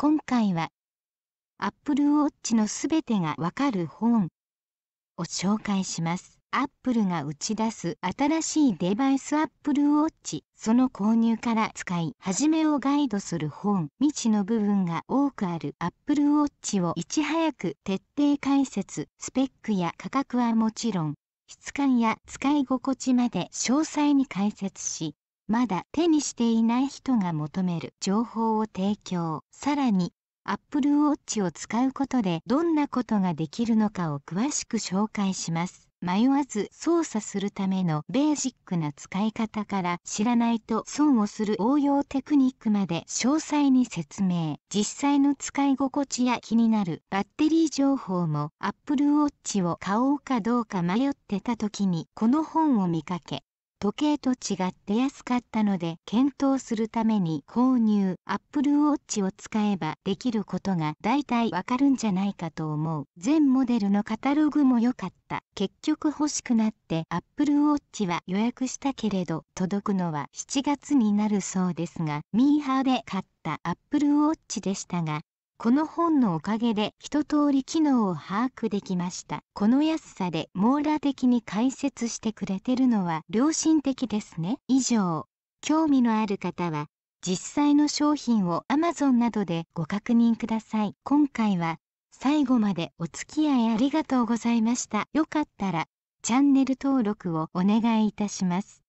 今回は Apple Watch のすべてがわかる本を紹介します。Apple が打ち出す新しいデバイス Apple Watch、その購入から使い始めをガイドする本、未知の部分が多くある Apple Watch をいち早く徹底解説、スペックや価格はもちろん、質感や使い心地まで詳細に解説し、まだ手にしていない人が求める情報を提供さらに Apple Watch を使うことでどんなことができるのかを詳しく紹介します迷わず操作するためのベーシックな使い方から知らないと損をする応用テクニックまで詳細に説明実際の使い心地や気になるバッテリー情報も Apple Watch を買おうかどうか迷ってた時にこの本を見かけ時計と違って安かったので検討するために購入アップルウォッチを使えばできることが大体わかるんじゃないかと思う全モデルのカタログも良かった結局欲しくなってアップルウォッチは予約したけれど届くのは7月になるそうですがミーハーで買ったアップルウォッチでしたがこの本のおかげで一通り機能を把握できました。この安さで網羅的に解説してくれてるのは良心的ですね。以上、興味のある方は実際の商品を Amazon などでご確認ください。今回は最後までお付き合いありがとうございました。よかったらチャンネル登録をお願いいたします。